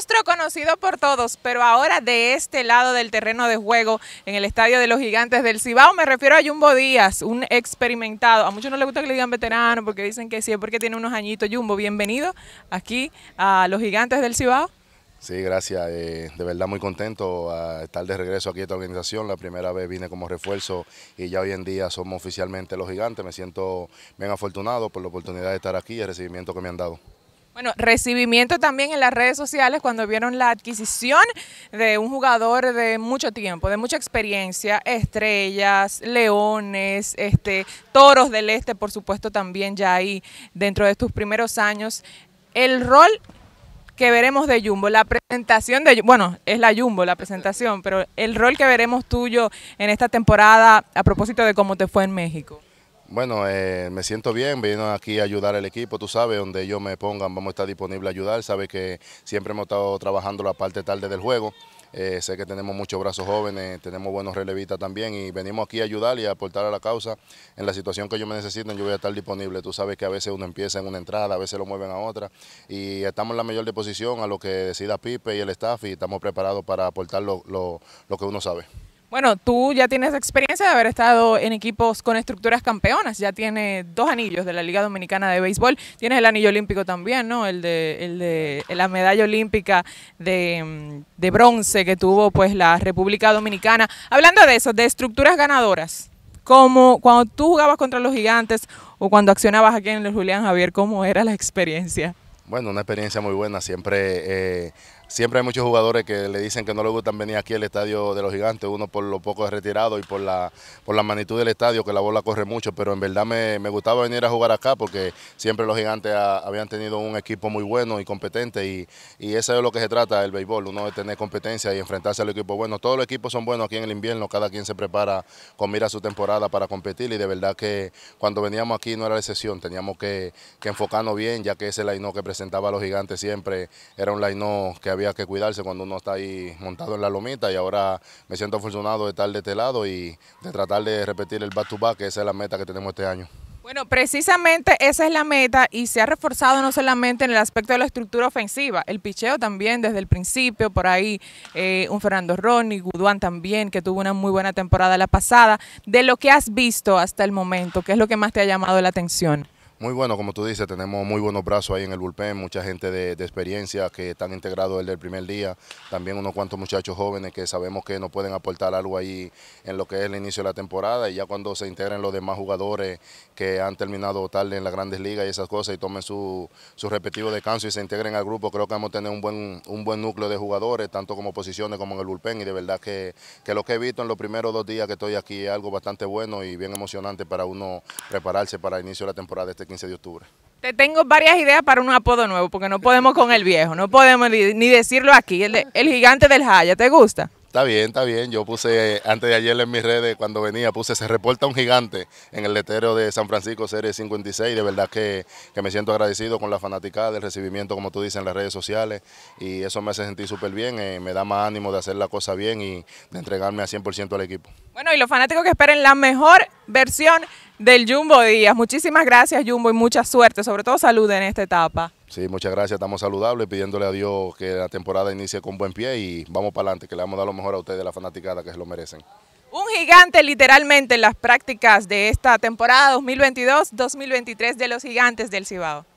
rostro conocido por todos, pero ahora de este lado del terreno de juego, en el estadio de los Gigantes del Cibao, me refiero a Jumbo Díaz, un experimentado. A muchos no les gusta que le digan veterano porque dicen que sí, es porque tiene unos añitos. Jumbo, bienvenido aquí a los Gigantes del Cibao. Sí, gracias. Eh, de verdad muy contento a estar de regreso aquí a esta organización. La primera vez vine como refuerzo y ya hoy en día somos oficialmente los gigantes. Me siento bien afortunado por la oportunidad de estar aquí y el recibimiento que me han dado. Bueno, recibimiento también en las redes sociales cuando vieron la adquisición de un jugador de mucho tiempo, de mucha experiencia, estrellas, leones, este, toros del este, por supuesto, también ya ahí dentro de tus primeros años. El rol que veremos de Jumbo, la presentación de, bueno, es la Jumbo la presentación, pero el rol que veremos tuyo en esta temporada a propósito de cómo te fue en México. Bueno, eh, me siento bien, vino aquí a ayudar al equipo, tú sabes, donde ellos me pongan, vamos a estar disponibles a ayudar, sabes que siempre hemos estado trabajando la parte tarde del juego, eh, sé que tenemos muchos brazos jóvenes, tenemos buenos relevistas también y venimos aquí a ayudar y a aportar a la causa. En la situación que yo me necesiten yo voy a estar disponible, tú sabes que a veces uno empieza en una entrada, a veces lo mueven a otra y estamos en la mayor disposición a lo que decida Pipe y el staff y estamos preparados para aportar lo que uno sabe. Bueno, tú ya tienes experiencia de haber estado en equipos con estructuras campeonas, ya tienes dos anillos de la Liga Dominicana de Béisbol, tienes el anillo olímpico también, ¿no? El de, la medalla olímpica mm, de, bronce que tuvo pues la República Dominicana. Hablando de eso, de estructuras ganadoras, como cuando tú jugabas contra los gigantes o cuando accionabas aquí en el Julián Javier, ¿cómo era la experiencia? Bueno, una experiencia muy buena, siempre eh, siempre hay muchos jugadores que le dicen que no les gustan venir aquí al estadio de los gigantes, uno por lo poco retirado y por la, por la magnitud del estadio, que la bola corre mucho, pero en verdad me, gustaba venir a jugar acá porque siempre los gigantes habían tenido un equipo muy bueno y competente y, eso es lo que se trata el béisbol, uno de tener competencia y enfrentarse al equipo bueno. Todos los equipos son buenos aquí en el invierno, cada quien se prepara con mira a su temporada para competir y de verdad que cuando veníamos aquí no era la excepción, teníamos que, enfocarnos bien, ya que ese line que presentaba a los gigantes siempre era un line que había que cuidarse cuando uno está ahí montado en la lomita y ahora me siento afortunado de estar de este lado y de tratar de repetir el back-to-back, que esa es la meta que tenemos este año. Bueno, precisamente esa es la meta y se ha reforzado no solamente en el aspecto de la estructura ofensiva, el picheo también desde el principio, por ahí eh, un Fernando y Guduán también, que tuvo una muy buena temporada la pasada. De lo que has visto hasta el momento, ¿qué es lo que más te ha llamado la atención? Muy bueno, como tú dices, tenemos muy buenos brazos ahí en el bullpen, mucha gente de, experiencia que están integrados desde el primer día, también unos cuantos muchachos jóvenes que sabemos que nos pueden aportar algo ahí en lo que es el inicio de la temporada y ya cuando se integren los demás jugadores que han terminado tarde en las grandes ligas y esas cosas y tomen su, su respectivo descanso y se integren al grupo, creo que vamos a tener un buen, un buen núcleo de jugadores, tanto como posiciones como en el bullpen y de verdad que, que lo que he visto en los primeros dos días que estoy aquí es algo bastante bueno y bien emocionante para uno prepararse para el inicio de la temporada de este 15 de octubre. Te tengo varias ideas para un apodo nuevo, porque no podemos con el viejo, no podemos ni, decirlo aquí. El, gigante del Jaya, ¿te gusta? Está bien, está bien. Yo puse, antes de ayer en mis redes, cuando venía, puse, se reporta un gigante en el letero de San Francisco, Serie 56. De verdad que, me siento agradecido con la fanaticada, del recibimiento, como tú dices, en las redes sociales. Y eso me hace sentir súper bien, eh, me da más ánimo de hacer la cosa bien y de entregarme a 100% al equipo. Bueno, y los fanáticos que esperen la mejor versión del Jumbo Díaz. Muchísimas gracias, Jumbo, y mucha suerte, sobre todo salud en esta etapa. Sí, muchas gracias, estamos saludables, pidiéndole a Dios que la temporada inicie con buen pie y vamos para adelante, que le vamos a dar lo mejor a ustedes, la fanaticada, que se lo merecen. Un gigante literalmente en las prácticas de esta temporada 2022-2023 de los gigantes del Cibao.